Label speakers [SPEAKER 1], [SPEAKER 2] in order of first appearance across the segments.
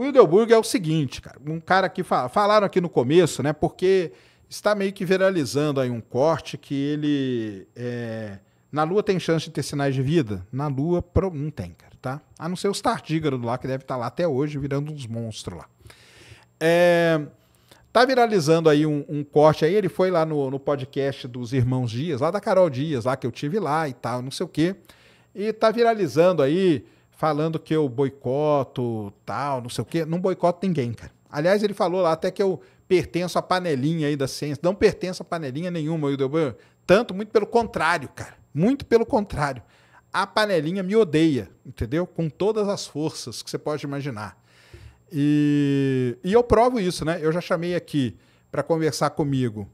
[SPEAKER 1] O Hildeburg é o seguinte, cara. Um cara que falaram aqui no começo, né? Porque está meio que viralizando aí um corte que ele. É, na Lua tem chance de ter sinais de vida? Na Lua pro, não tem, cara, tá? A não ser os tardígrados lá, que deve estar tá lá até hoje virando uns monstros lá. É, tá viralizando aí um, um, corte aí. Ele foi lá no, no podcast dos Irmãos Dias, lá da Carol Dias, lá que eu tive lá e tal, não sei o quê. E tá viralizando aí falando que eu boicoto, tal, não sei o quê. Não boicoto ninguém, cara. Aliás, ele falou lá até que eu pertenço à panelinha aí da ciência. Não pertenço a panelinha nenhuma, Wildebrand. Tanto, muito pelo contrário, cara. Muito pelo contrário. A panelinha me odeia, entendeu? Com todas as forças que você pode imaginar. E, e eu provo isso, né? Eu já chamei aqui para conversar comigo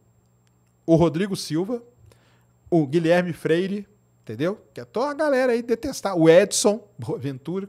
[SPEAKER 1] o Rodrigo Silva, o Guilherme Freire, entendeu? Que é toda a galera aí detestar. O Edson, Boaventura.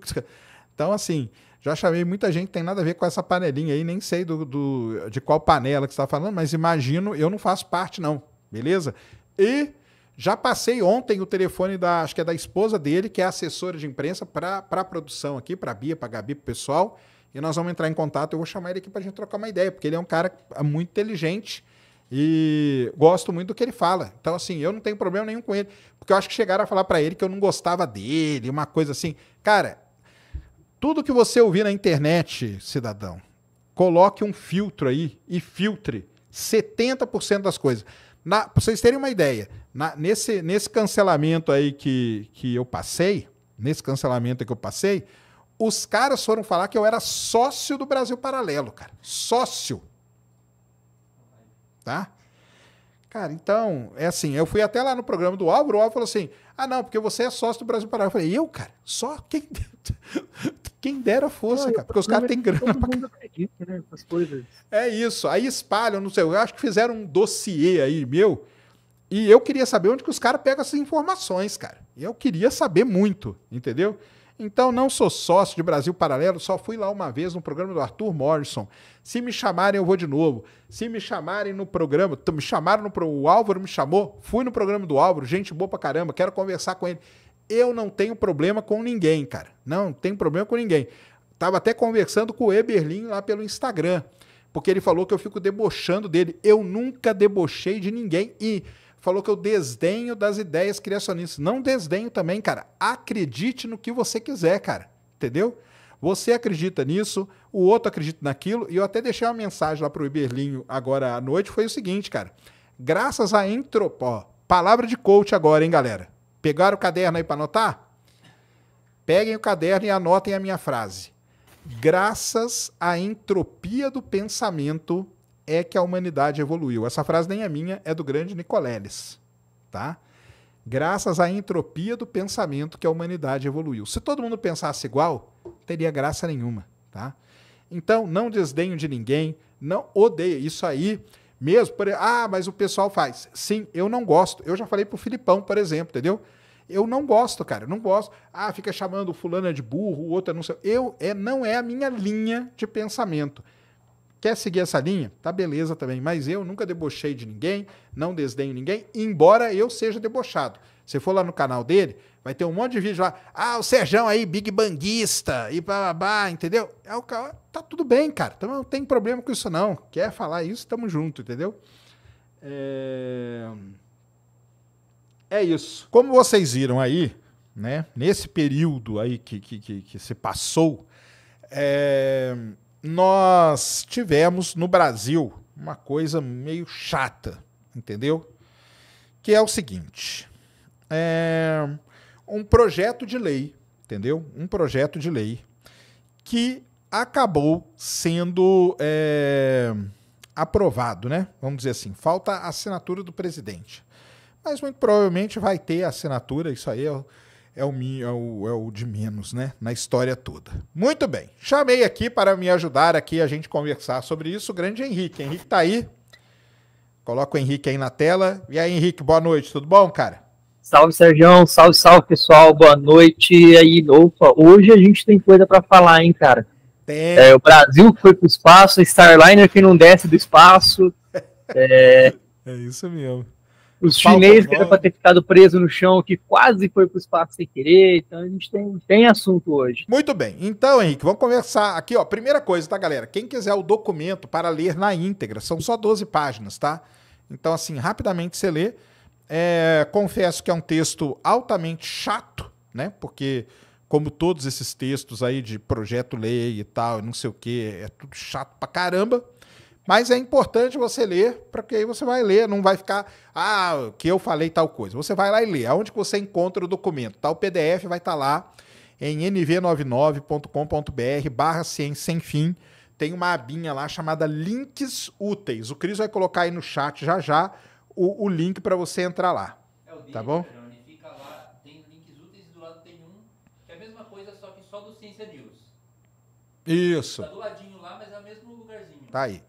[SPEAKER 1] Então, assim, já chamei muita gente, tem nada a ver com essa panelinha aí, nem sei do, do de qual panela que você está falando, mas imagino, eu não faço parte, não, beleza? E já passei ontem o telefone da, acho que é da esposa dele, que é assessora de imprensa, para a produção aqui, para a Bia, para a Gabi, para o pessoal. E nós vamos entrar em contato. Eu vou chamar ele aqui para a gente trocar uma ideia, porque ele é um cara muito inteligente e gosto muito do que ele fala. Então, assim, eu não tenho problema nenhum com ele. Porque eu acho que chegaram a falar para ele que eu não gostava dele, uma coisa assim. Cara, tudo que você ouvir na internet, cidadão, coloque um filtro aí e filtre 70% das coisas. Para vocês terem uma ideia, na, nesse, nesse cancelamento aí que, que eu passei, nesse cancelamento que eu passei, os caras foram falar que eu era sócio do Brasil Paralelo, cara. Sócio tá? Cara, então, é assim, eu fui até lá no programa do Álvaro, o Álvaro falou assim, ah não, porque você é sócio do Brasil Paralelo. Eu falei, eu, cara? Só? Quem, quem dera força cara, porque os caras têm grana pra mundo acredita, né, coisas. É isso, aí espalham, não sei, eu acho que fizeram um dossiê aí meu, e eu queria saber onde que os caras pegam essas informações, cara. Eu queria saber muito, entendeu? Então, não sou sócio de Brasil Paralelo, só fui lá uma vez no programa do Arthur Morrison. Se me chamarem, eu vou de novo. Se me chamarem no programa, me chamaram no programa, o Álvaro me chamou, fui no programa do Álvaro, gente boa pra caramba, quero conversar com ele. Eu não tenho problema com ninguém, cara. Não, não tenho problema com ninguém. Tava até conversando com o Eberlin lá pelo Instagram, porque ele falou que eu fico debochando dele. Eu nunca debochei de ninguém e falou que eu desdenho das ideias criacionistas. Não desdenho também, cara. Acredite no que você quiser, cara. Entendeu? Você acredita nisso, o outro acredita naquilo, e eu até deixei uma mensagem lá para o Iberlinho agora à noite, foi o seguinte, cara. Graças à entropia. palavra de coach agora, hein, galera? Pegaram o caderno aí para anotar? Peguem o caderno e anotem a minha frase. Graças à entropia do pensamento, é que a humanidade evoluiu. Essa frase nem é minha, é do grande Nicoleles, tá? Graças à entropia do pensamento que a humanidade evoluiu. Se todo mundo pensasse igual, teria graça nenhuma, tá? Então, não desdenho de ninguém, não odeio isso aí. Mesmo, por, ah, mas o pessoal faz. Sim, eu não gosto. Eu já falei pro Filipão, por exemplo, entendeu? Eu não gosto, cara, eu não gosto. Ah, fica chamando fulana de burro, o outro é não sei. Eu é não é a minha linha de pensamento. Quer seguir essa linha? Tá beleza também, mas eu nunca debochei de ninguém, não desdenho ninguém, embora eu seja debochado. Você for lá no canal dele, vai ter um monte de vídeo lá. Ah, o Serjão aí, Big Banguista, e babá, entendeu? É o cara, tá tudo bem, cara. Então não tem problema com isso não. Quer falar isso, tamo junto, entendeu? É... é isso. Como vocês viram aí, né? Nesse período aí que, que, que, que se passou, é nós tivemos no Brasil uma coisa meio chata, entendeu? Que é o seguinte: é um projeto de lei, entendeu? Um projeto de lei que acabou sendo é, aprovado, né? Vamos dizer assim, falta a assinatura do presidente. Mas muito provavelmente vai ter assinatura, isso aí é é o, é o, é o de menos, né? Na história toda. Muito bem. Chamei aqui para me ajudar aqui a gente conversar sobre isso o grande Henrique. Henrique tá aí. Coloca o Henrique aí na tela. E aí, Henrique, boa noite. Tudo bom, cara? Salve, Sérgio. Salve, salve, pessoal. Boa noite. E aí, opa, hoje a gente tem coisa para falar, hein, cara? Tem. É, o
[SPEAKER 2] Brasil que foi o espaço, Starliner que não desce do espaço. É, é isso mesmo. Os chineses que era para ter ficado preso no chão, que quase foi para o espaço sem
[SPEAKER 1] querer. Então a gente tem, tem assunto hoje. Muito bem. Então, Henrique, vamos conversar aqui, ó. Primeira coisa, tá, galera? Quem quiser o documento para ler na íntegra, são só 12 páginas, tá? Então, assim, rapidamente você lê. É, confesso que é um texto altamente chato, né? Porque, como todos esses textos aí de projeto-lei e tal, não sei o que, é tudo chato pra caramba. Mas é importante você ler, porque aí você vai ler, não vai ficar, ah, que eu falei tal coisa. Você vai lá e lê. Aonde que você encontra o documento? Tá, o PDF vai estar tá lá em nv99.com.br barra ciência sem fim. Tem uma abinha lá chamada links úteis. O Cris vai colocar aí no chat já já o, o link para você entrar lá. É o tá bom? Isso. Tá do ladinho lá, mas é o mesmo lugarzinho. Tá aí.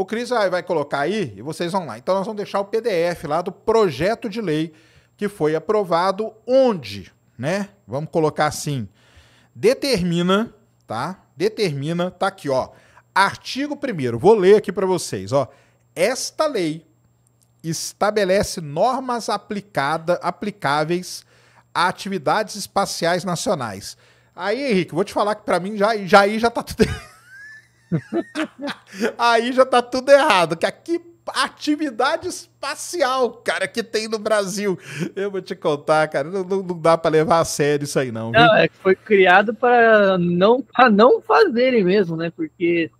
[SPEAKER 1] O Cris vai, vai colocar aí e vocês vão lá. Então nós vamos deixar o PDF lá do projeto de lei que foi aprovado, onde, né? Vamos colocar assim: determina, tá? Determina, tá aqui, ó. Artigo 1 vou ler aqui para vocês, ó. Esta lei estabelece normas aplicada, aplicáveis a atividades espaciais nacionais. Aí, Henrique, vou te falar que para mim já, já aí já tá tudo Aí já tá tudo errado. Que aqui atividade espacial, cara, que tem no Brasil. Eu vou te contar, cara, não, não dá para levar a sério isso aí, não. Viu? Não, é que foi criado para não, pra não fazerem mesmo, né?
[SPEAKER 2] Porque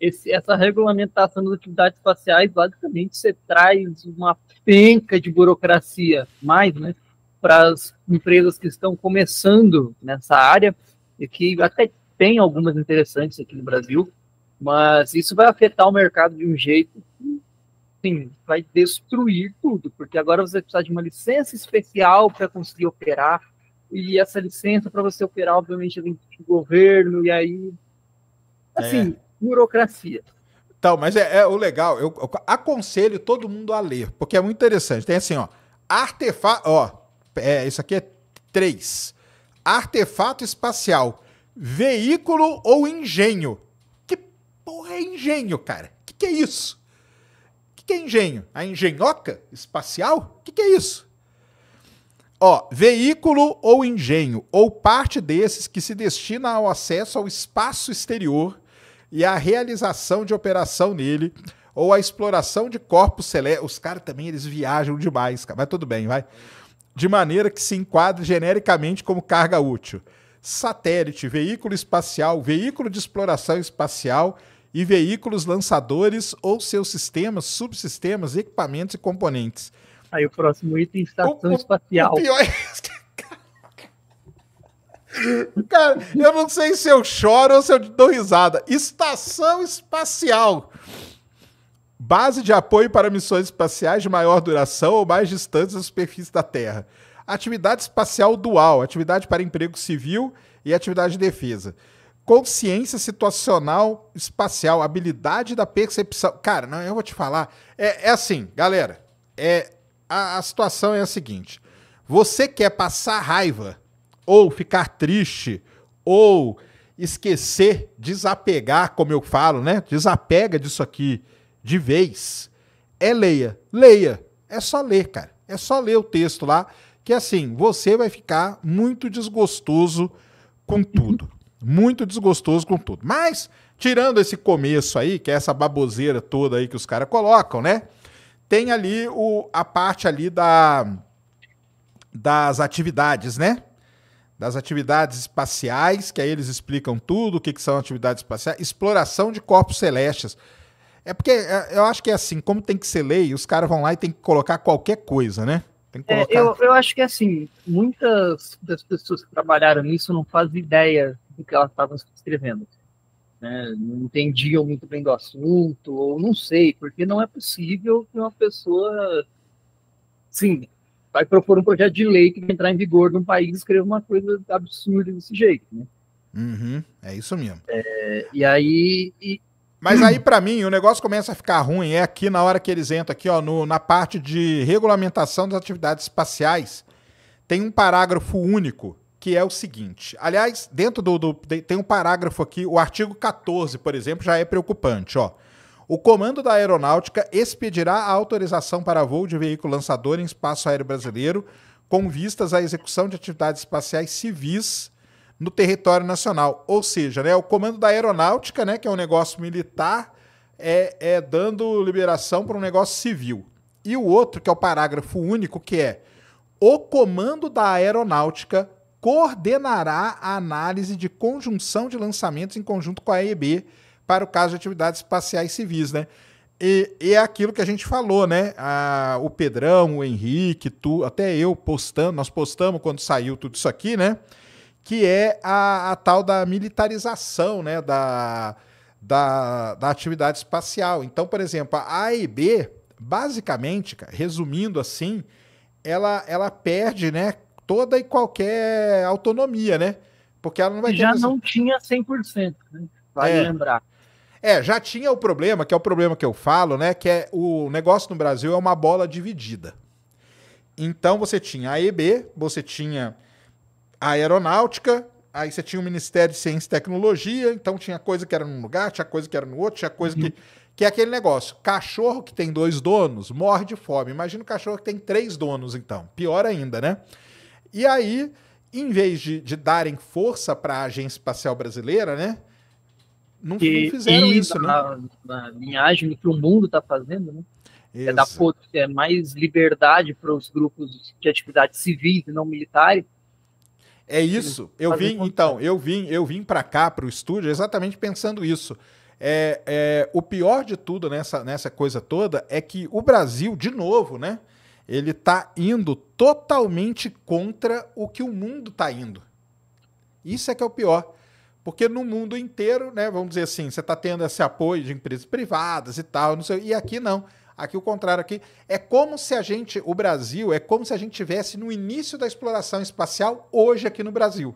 [SPEAKER 2] esse, essa regulamentação das atividades espaciais, basicamente, você traz uma penca de burocracia mais, né? Para as empresas que estão começando nessa área, e que até tem algumas interessantes aqui no Brasil, mas isso vai afetar o mercado de um jeito que sim, vai destruir tudo, porque agora você precisa de uma licença especial para conseguir operar, e
[SPEAKER 1] essa licença para você operar, obviamente, vem do governo, e aí. Assim, é. burocracia. Então, mas é, é o legal, eu, eu, aconselho todo mundo a ler, porque é muito interessante. Tem assim, ó, artefato, ó, é, isso aqui é Artefato espacial, veículo ou engenho porra é engenho, cara? O que, que, é isso? O que, que, é engenho? A engenhoca espacial? O que, que é isso? Ó, veículo ou engenho, ou parte desses que se destina ao acesso ao espaço exterior e à realização de operação nele, ou à exploração de corpos celestes. Os caras também, eles viajam demais, cara. Mas tudo bem, vai. De maneira que se enquadre genericamente como carga útil. Satélite, veículo espacial, veículo de exploração espacial, e veículos lançadores ou seus sistemas, subsistemas, equipamentos e componentes. Aí o próximo item, estação o, espacial. O pior é Cara, eu não sei se eu choro ou se eu dou risada. Estação espacial. Base de apoio para missões espaciais de maior duração ou mais distantes da superfície da Terra. Atividade espacial dual, atividade para emprego civil e atividade de defesa consciência situacional espacial, habilidade da percepção. Cara, não, eu vou te falar. É, é assim, galera. É, a, a situação é a seguinte: você quer passar raiva, ou ficar triste, ou esquecer, desapegar, como eu falo, né? Desapega disso aqui de vez. É leia. Leia. É só ler, cara. É só ler o texto lá. Que assim, você vai ficar muito desgostoso com tudo. Muito desgostoso com tudo. Mas, tirando esse começo aí, que é essa baboseira toda aí que os caras colocam, né? Tem ali o, a parte ali da, das atividades, né? Das atividades espaciais, que aí eles explicam tudo, o que, que são atividades espaciais, exploração de corpos celestes. É porque é, eu acho que é assim, como tem que ser lei, os caras vão lá e tem que colocar qualquer coisa, né? É, colocar... É, eu, eu acho que assim, muitas das
[SPEAKER 2] pessoas que trabalharam nisso não fazem ideia do que elas estavam escrevendo. Né? Não entendiam muito bem do assunto, ou não sei, porque não é possível que uma pessoa. Sim, vai propor um projeto de lei que vai entrar em vigor num país e escreva uma
[SPEAKER 1] coisa absurda desse jeito. Né? Uhum, é isso mesmo. É, e aí. E... Mas aí, para mim, o negócio começa a ficar ruim. É aqui na hora que eles entram, aqui, ó, no, na parte de regulamentação das atividades espaciais, tem um parágrafo único que é o seguinte. Aliás, dentro do, do, tem um parágrafo aqui, o artigo 14, por exemplo, já é preocupante, ó. O comando da aeronáutica expedirá a autorização para voo de veículo lançador em espaço aéreo brasileiro com vistas à execução de atividades espaciais civis no território nacional. Ou seja, né, o comando da aeronáutica, né, que é um negócio militar, é, é dando liberação para um negócio civil. E o outro, que é o parágrafo único, que é o comando da aeronáutica coordenará a análise de conjunção de lançamentos em conjunto com a AEB para o caso de atividades espaciais civis, né? E, e é aquilo que a gente falou, né? o Pedrão, o Henrique, tu, até eu postando, nós postamos quando saiu tudo isso aqui, né? Que é a, a tal da militarização, né? Da, da, da atividade espacial. Então, por exemplo, a AEB, basicamente, resumindo assim, ela, ela perde, né? toda e qualquer autonomia, né? Porque ela não vai Já ter... não
[SPEAKER 2] tinha 100%, né? Vai é. lembrar.
[SPEAKER 1] É, já tinha o problema, que é o problema que eu falo, né? Que é o negócio no Brasil é uma bola dividida. Então você tinha a EB, você tinha a aeronáutica, aí você tinha o Ministério de Ciência e Tecnologia, então tinha coisa que era num lugar, tinha coisa que era no outro, tinha coisa que. Uhum. Que é aquele negócio: cachorro que tem dois donos morre de fome. Imagina o cachorro que tem três donos, então. Pior ainda, né? E aí, em vez de, de darem força para a Agência Espacial Brasileira, né? Não, que, não fizeram isso, na, né? Na linhagem que o mundo está fazendo, né? Isso. É dar é mais liberdade para os grupos
[SPEAKER 2] de atividade civis e não militares.
[SPEAKER 1] É isso. Eu vim, então, eu vim, eu vim para cá, para o estúdio, exatamente pensando isso. É, é, o pior de tudo nessa, nessa coisa toda é que o Brasil, de novo, né? ele está indo totalmente contra o que o mundo está indo. Isso é que é o pior. Porque no mundo inteiro, né, vamos dizer assim, você está tendo esse apoio de empresas privadas e tal, não sei, e aqui não. Aqui o contrário aqui é como se a gente, o Brasil é como se a gente tivesse no início da exploração espacial hoje aqui no Brasil.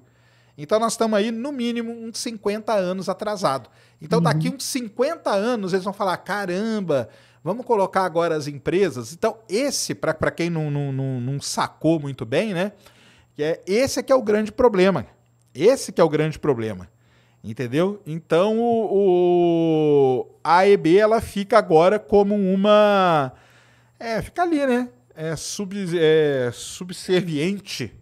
[SPEAKER 1] Então nós estamos aí no mínimo uns 50 anos atrasado. Então uhum. daqui uns 50 anos eles vão falar: "Caramba, Vamos colocar agora as empresas. Então, esse, para quem não, não, não, não, sacou muito bem, né? Que é, esse é que é o grande problema. Esse que é o grande problema. Entendeu? Então, o, o a EB ela fica agora como uma. É, fica ali, né? É, sub, é, subserviente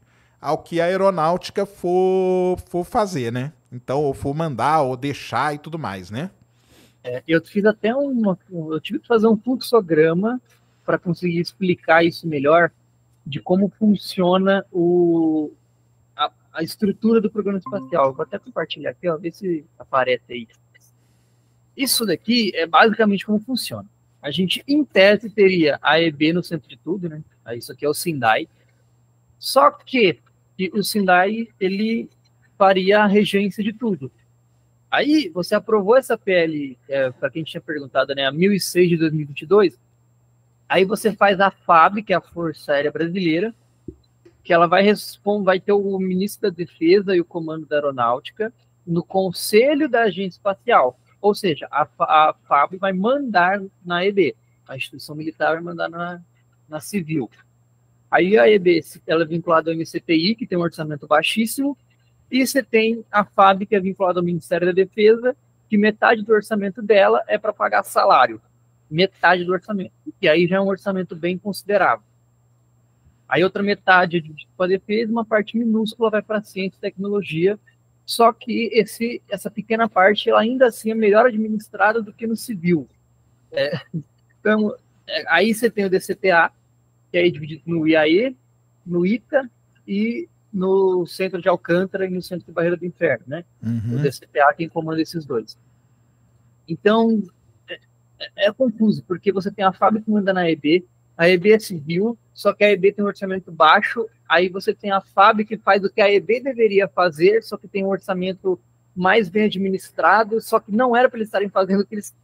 [SPEAKER 1] ao que a aeronáutica for, for fazer, né? Então, ou for mandar, ou deixar e tudo mais, né? É, eu fiz até uma, eu tive que fazer um fluxograma para conseguir
[SPEAKER 2] explicar isso melhor de como funciona o, a, a, estrutura do programa espacial. Vou até compartilhar aqui, ó, ver se aparece aí. Isso daqui é basicamente como funciona. A gente, em tese, teria a EB no centro de tudo, né? Ah, isso aqui é o Sindai. Só que, que o Sindai, ele faria a regência de tudo. Aí você aprovou essa PL, é, para quem tinha perguntado, né, a 1006 de 2022. Aí você faz a FAB, que é a Força Aérea Brasileira, que ela vai responder, vai ter o ministro da Defesa e o comando da Aeronáutica no Conselho da Agência Espacial. Ou seja, a, a FAB vai mandar na EB, a instituição militar vai mandar na, na civil. Aí a EB, ela é vinculada ao MCPI, que tem um orçamento baixíssimo, e você tem a fábrica vinculada ao Ministério da Defesa, que metade do orçamento dela é para pagar salário. Metade do orçamento. E aí já é um orçamento bem considerável. Aí outra metade é para defesa, uma parte minúscula vai para ciência e tecnologia. Só que esse, essa pequena parte, ela ainda assim é melhor administrada do que no civil. É, então, é, aí você tem o DCTA, que é dividido no IAE, no ITA e no centro de Alcântara e no centro de Barreira do Inferno, né? Uhum. O DCPA quem comanda esses dois. Então, é, é, é, confuso, porque você tem a fábrica que manda na EB, a EB é civil, só que a EB tem um orçamento baixo, aí você tem a FAB que faz o que a EB deveria fazer, só que tem um orçamento mais bem administrado, só que não era para eles estarem fazendo o que eles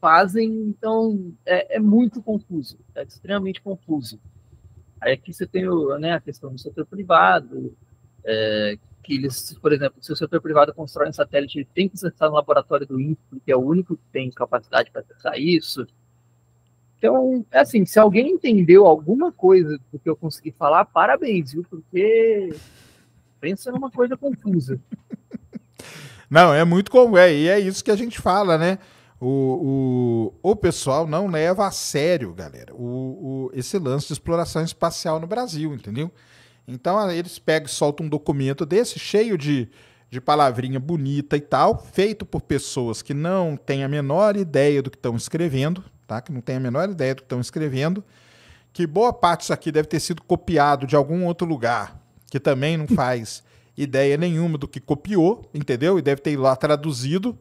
[SPEAKER 2] fazem, então é, é muito confuso, é extremamente confuso. Aí aqui você tem o, né, a questão do setor privado, é, que eles, por exemplo, se o setor privado constrói um satélite, ele tem que acessar no laboratório do INPE, que é o único que tem capacidade para acessar isso. Então, é assim, se alguém entendeu alguma coisa do que eu consegui falar, parabéns, viu? Porque pensa numa
[SPEAKER 1] coisa confusa. Não, é muito comum, é, e é isso que a gente fala, né? O, o, o pessoal não leva a sério, galera, o, o, esse lance de exploração espacial no Brasil, entendeu? Então eles pegam e soltam um documento desse, cheio de, de palavrinha bonita e tal, feito por pessoas que não têm a menor ideia do que estão escrevendo, tá? Que não têm a menor ideia do que estão escrevendo, que boa parte disso aqui deve ter sido copiado de algum outro lugar, que também não faz ideia nenhuma do que copiou, entendeu? E deve ter ido lá traduzido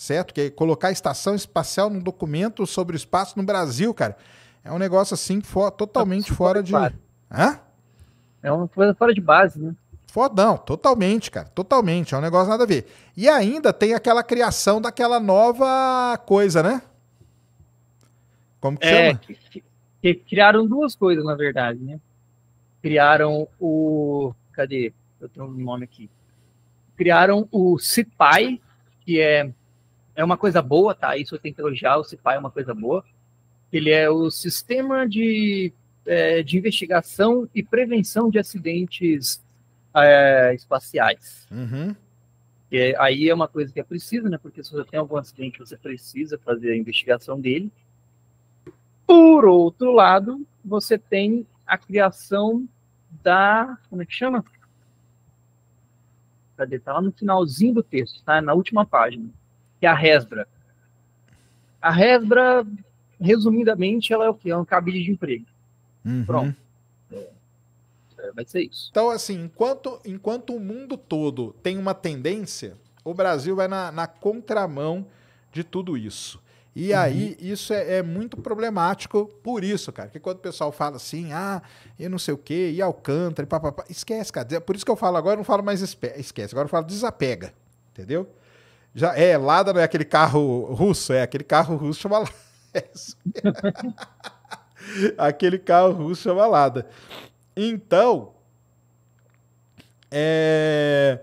[SPEAKER 1] certo? Que é colocar a estação espacial num documento sobre o espaço no Brasil, cara. É um negócio assim totalmente é fora, de. Hã? É uma coisa fora de base, né? Fodão, totalmente, cara, totalmente. É um negócio nada a ver. E ainda tem aquela criação daquela nova coisa, né? Como que é, chama? Que, que criaram duas
[SPEAKER 2] coisas, na verdade, né? Criaram o. Cadê? Eu tenho um nome aqui. Criaram o CIPAI, que é é uma coisa boa, tá? Isso eu tenho que elogiar, o CIPA é uma coisa boa. Ele é o sistema de, é, de investigação e prevenção de acidentes é, espaciais. Uhum. aí é uma coisa que é precisa, né? Porque se você tem algum acidente, você precisa fazer a investigação dele. Por outro lado, você tem a criação da. Como é que chama? Cadê? Tá lá no finalzinho do texto, tá? Na última página que é a Resbra. A Resbra, resumidamente, ela é o que? É um cabide de emprego. Uhum. Pronto.
[SPEAKER 1] É, é, vai ser isso. Então, assim, enquanto, enquanto o mundo todo tem uma tendência, o Brasil vai na, na contramão de tudo isso. E uhum. aí, isso é, é, muito problemático por isso, cara. Que quando o pessoal fala assim, ah, e não sei o quê, e Alcântara, e papapá, esquece, cara. Por isso que eu falo agora, eu não falo mais esquece, agora eu falo desapega, entendeu? Já, é, Lada não é aquele carro russo, é aquele carro russo chama Lada. aquele carro russo chama Lada. Então, é,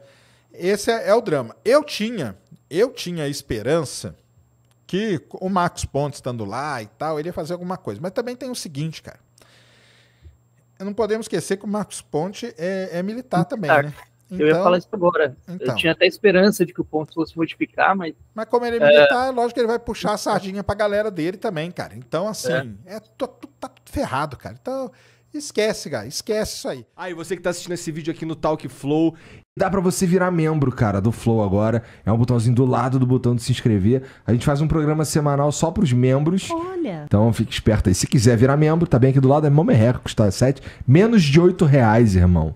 [SPEAKER 1] esse é, é, o drama. Eu tinha, eu tinha esperança que o Marcos Pontes estando lá e tal, ele ia fazer alguma coisa. Mas também tem o seguinte, cara. Não podemos esquecer que o Marcos Ponte é, é militar também, né? Então, eu ia falar então, isso agora. Então. Eu tinha até esperança de que o ponto fosse modificar, mas. Mas como ele é, é militar, é... lógico que ele vai puxar a sardinha pra galera dele também, cara. Então, assim, é. é tô, tô, tá tudo ferrado, cara. Então. Esquece, cara, esquece isso aí. Aí ah, você que tá assistindo esse vídeo aqui no Talk Flow, dá para você virar membro, cara, do Flow agora. É um botãozinho do lado do botão de se inscrever. A gente faz um programa semanal só pros membros. Olha. Então fique esperto aí. Se quiser virar membro, tá bem aqui do lado, é Mão custa 7. Menos de 8 reais, irmão.